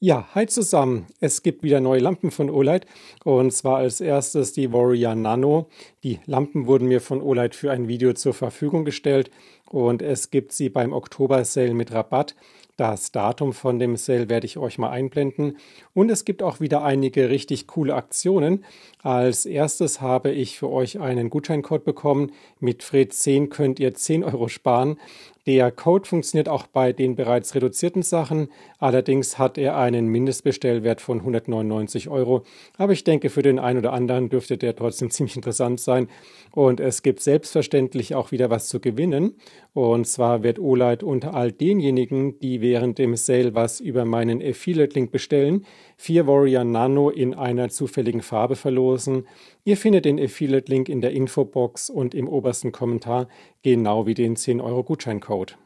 Ja, hi zusammen. Es gibt wieder neue Lampen von Olight und zwar als erstes die Warrior Nano. Die Lampen wurden mir von Olight für ein Video zur Verfügung gestellt und es gibt sie beim Oktober Sale mit Rabatt. Das Datum von dem Sale werde ich euch mal einblenden. Und es gibt auch wieder einige richtig coole Aktionen. Als erstes habe ich für euch einen Gutscheincode bekommen. Mit Fred10 könnt ihr 10 Euro sparen. Der Code funktioniert auch bei den bereits reduzierten Sachen. Allerdings hat er einen Mindestbestellwert von 199 Euro. Aber ich denke, für den einen oder anderen dürfte der trotzdem ziemlich interessant sein. Und es gibt selbstverständlich auch wieder was zu gewinnen. Und zwar wird Olight unter all denjenigen, die während dem Sale was über meinen Affiliate-Link bestellen, vier Warrior Nano in einer zufälligen Farbe verlosen. Ihr findet den Affiliate-Link in der Infobox und im obersten Kommentar, genau wie den 10-Euro-Gutscheincode.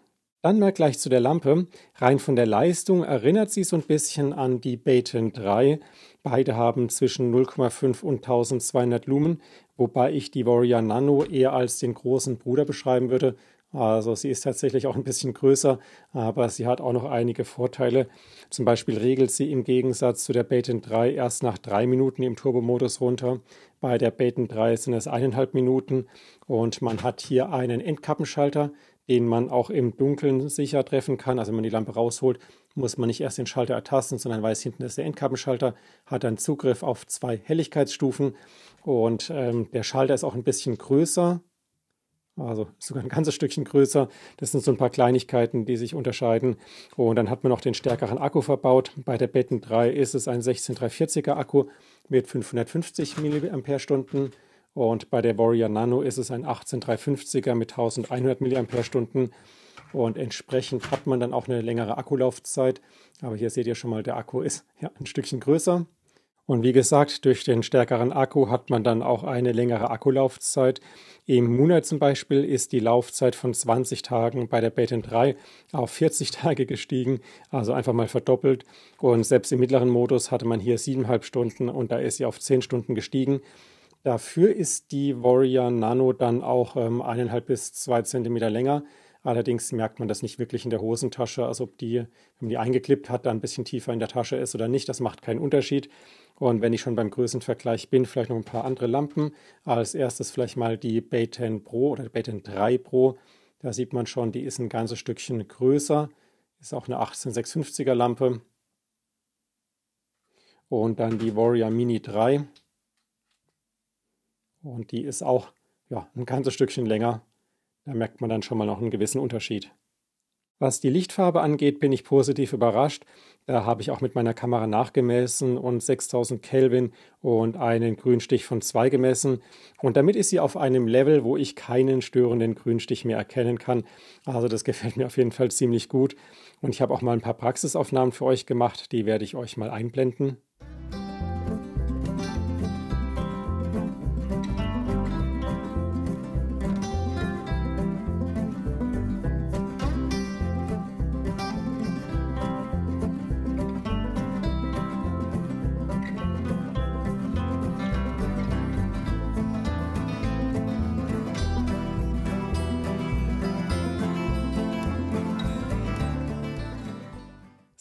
Dann mal gleich zu der Lampe. Rein von der Leistung erinnert sie so ein bisschen an die Baton 3. Beide haben zwischen 0,5 und 1200 Lumen, wobei ich die Warrior Nano eher als den großen Bruder beschreiben würde also sie ist tatsächlich auch ein bisschen größer, aber sie hat auch noch einige Vorteile. Zum Beispiel regelt sie im Gegensatz zu der Baten 3 erst nach drei Minuten im Turbomodus runter. Bei der Baten 3 sind es eineinhalb Minuten und man hat hier einen Endkappenschalter, den man auch im Dunkeln sicher treffen kann. Also wenn man die Lampe rausholt, muss man nicht erst den Schalter ertasten, sondern weiß, hinten ist der Endkappenschalter, hat dann Zugriff auf zwei Helligkeitsstufen und ähm, der Schalter ist auch ein bisschen größer also sogar ein ganzes Stückchen größer. Das sind so ein paar Kleinigkeiten, die sich unterscheiden. Und dann hat man noch den stärkeren Akku verbaut. Bei der Betten 3 ist es ein 16340er Akku mit 550 mAh. Und bei der Warrior Nano ist es ein 18350er mit 1100 mAh. Und entsprechend hat man dann auch eine längere Akkulaufzeit. Aber hier seht ihr schon mal, der Akku ist ja ein Stückchen größer. Und wie gesagt, durch den stärkeren Akku hat man dann auch eine längere Akkulaufzeit. Im Muna zum Beispiel ist die Laufzeit von 20 Tagen bei der Baten 3 auf 40 Tage gestiegen, also einfach mal verdoppelt. Und selbst im mittleren Modus hatte man hier 7,5 Stunden und da ist sie auf 10 Stunden gestiegen. Dafür ist die Warrior Nano dann auch ähm, eineinhalb bis 2 Zentimeter länger Allerdings merkt man das nicht wirklich in der Hosentasche, also ob die, wenn man die eingeklippt hat, da ein bisschen tiefer in der Tasche ist oder nicht, das macht keinen Unterschied. Und wenn ich schon beim Größenvergleich bin, vielleicht noch ein paar andere Lampen. Als erstes vielleicht mal die Bayten Pro oder Bayten 3 Pro. Da sieht man schon, die ist ein ganzes Stückchen größer. Ist auch eine 18650er Lampe. Und dann die Warrior Mini 3. Und die ist auch ja, ein ganzes Stückchen länger. Da merkt man dann schon mal noch einen gewissen Unterschied. Was die Lichtfarbe angeht, bin ich positiv überrascht. Da habe ich auch mit meiner Kamera nachgemessen und 6000 Kelvin und einen Grünstich von 2 gemessen. Und damit ist sie auf einem Level, wo ich keinen störenden Grünstich mehr erkennen kann. Also das gefällt mir auf jeden Fall ziemlich gut. Und ich habe auch mal ein paar Praxisaufnahmen für euch gemacht. Die werde ich euch mal einblenden.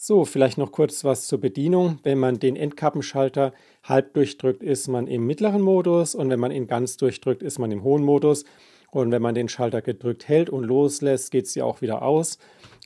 So, vielleicht noch kurz was zur Bedienung. Wenn man den Endkappenschalter halb durchdrückt, ist man im mittleren Modus und wenn man ihn ganz durchdrückt, ist man im hohen Modus. Und wenn man den Schalter gedrückt hält und loslässt, geht sie auch wieder aus.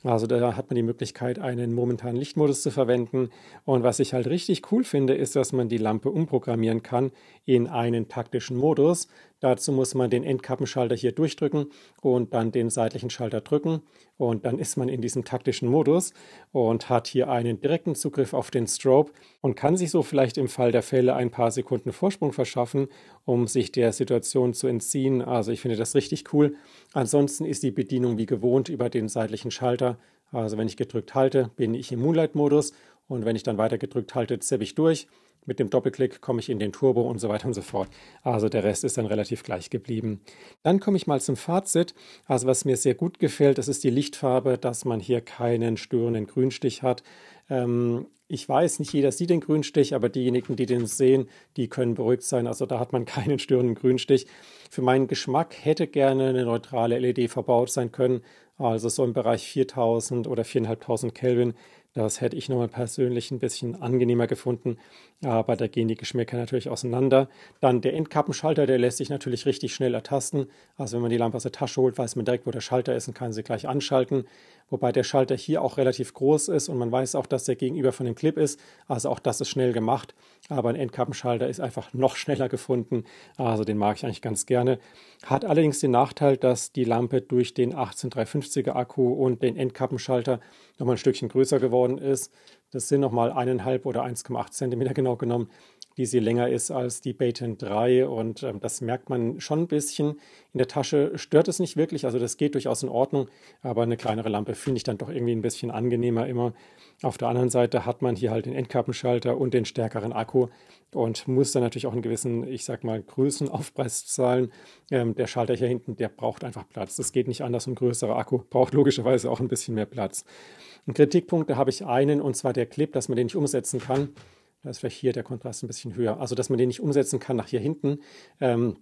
Also da hat man die Möglichkeit, einen momentanen Lichtmodus zu verwenden. Und was ich halt richtig cool finde, ist, dass man die Lampe umprogrammieren kann in einen taktischen Modus. Dazu muss man den Endkappenschalter hier durchdrücken und dann den seitlichen Schalter drücken. Und dann ist man in diesem taktischen Modus und hat hier einen direkten Zugriff auf den Strobe und kann sich so vielleicht im Fall der Fälle ein paar Sekunden Vorsprung verschaffen, um sich der Situation zu entziehen. Also ich finde das richtig cool Ansonsten ist die Bedienung wie gewohnt über den seitlichen Schalter. Also wenn ich gedrückt halte, bin ich im Moonlight-Modus und wenn ich dann weiter gedrückt halte, zippe ich durch. Mit dem Doppelklick komme ich in den Turbo und so weiter und so fort. Also der Rest ist dann relativ gleich geblieben. Dann komme ich mal zum Fazit. Also was mir sehr gut gefällt, das ist die Lichtfarbe, dass man hier keinen störenden Grünstich hat. Ähm, ich weiß, nicht jeder sieht den Grünstich, aber diejenigen, die den sehen, die können beruhigt sein. Also da hat man keinen störenden Grünstich. Für meinen Geschmack hätte gerne eine neutrale LED verbaut sein können. Also so im Bereich 4000 oder 4500 Kelvin. Das hätte ich nochmal persönlich ein bisschen angenehmer gefunden. Aber da gehen die Geschmäcker natürlich auseinander. Dann der Endkappenschalter, der lässt sich natürlich richtig schnell ertasten. Also wenn man die Lampe aus der Tasche holt, weiß man direkt, wo der Schalter ist und kann sie gleich anschalten wobei der Schalter hier auch relativ groß ist und man weiß auch, dass der gegenüber von dem Clip ist. Also auch das ist schnell gemacht, aber ein Endkappenschalter ist einfach noch schneller gefunden. Also den mag ich eigentlich ganz gerne. Hat allerdings den Nachteil, dass die Lampe durch den 18350er Akku und den Endkappenschalter nochmal ein Stückchen größer geworden ist. Das sind nochmal 1,5 oder 1,8 cm genau genommen die sie länger ist als die Baten 3 und ähm, das merkt man schon ein bisschen. In der Tasche stört es nicht wirklich, also das geht durchaus in Ordnung, aber eine kleinere Lampe finde ich dann doch irgendwie ein bisschen angenehmer immer. Auf der anderen Seite hat man hier halt den Endkappenschalter und den stärkeren Akku und muss dann natürlich auch einen gewissen, ich sag mal, Größenaufpreis zahlen. Ähm, der Schalter hier hinten, der braucht einfach Platz. Das geht nicht anders, ein größerer Akku braucht logischerweise auch ein bisschen mehr Platz. Ein Kritikpunkt, da habe ich einen, und zwar der Clip, dass man den nicht umsetzen kann. Da ist vielleicht hier der Kontrast ein bisschen höher. Also, dass man den nicht umsetzen kann nach hier hinten ähm,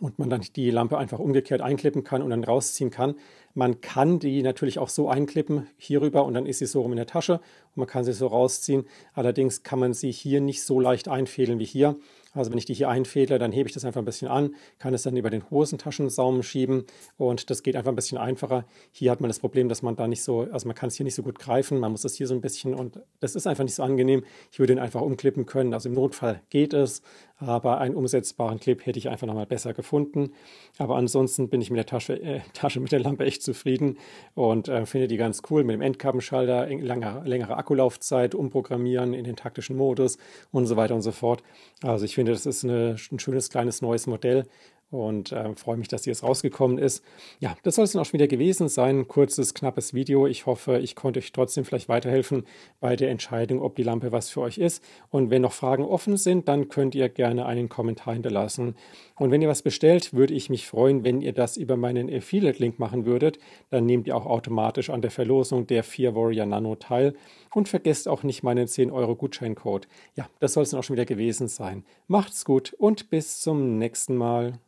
und man dann die Lampe einfach umgekehrt einklippen kann und dann rausziehen kann. Man kann die natürlich auch so einklippen hierüber und dann ist sie so rum in der Tasche und man kann sie so rausziehen. Allerdings kann man sie hier nicht so leicht einfädeln wie hier. Also wenn ich die hier einfädle, dann hebe ich das einfach ein bisschen an, kann es dann über den Hosentaschensaum schieben und das geht einfach ein bisschen einfacher. Hier hat man das Problem, dass man da nicht so, also man kann es hier nicht so gut greifen, man muss das hier so ein bisschen und das ist einfach nicht so angenehm. Ich würde ihn einfach umklippen können, also im Notfall geht es, aber einen umsetzbaren Clip hätte ich einfach nochmal besser gefunden. Aber ansonsten bin ich mit der Tasche, äh, Tasche mit der Lampe echt zufrieden und äh, finde die ganz cool mit dem Endkappenschalter, längere, längere Akkulaufzeit, umprogrammieren in den taktischen Modus und so weiter und so fort. Also ich finde finde, das ist eine, ein schönes kleines neues Modell, und äh, freue mich, dass sie jetzt rausgekommen ist. Ja, das soll es dann auch schon wieder gewesen sein. Kurzes, knappes Video. Ich hoffe, ich konnte euch trotzdem vielleicht weiterhelfen bei der Entscheidung, ob die Lampe was für euch ist. Und wenn noch Fragen offen sind, dann könnt ihr gerne einen Kommentar hinterlassen. Und wenn ihr was bestellt, würde ich mich freuen, wenn ihr das über meinen Affiliate-Link machen würdet. Dann nehmt ihr auch automatisch an der Verlosung der 4 Warrior Nano teil. Und vergesst auch nicht meinen 10 Euro Gutscheincode. Ja, das soll es dann auch schon wieder gewesen sein. Macht's gut und bis zum nächsten Mal.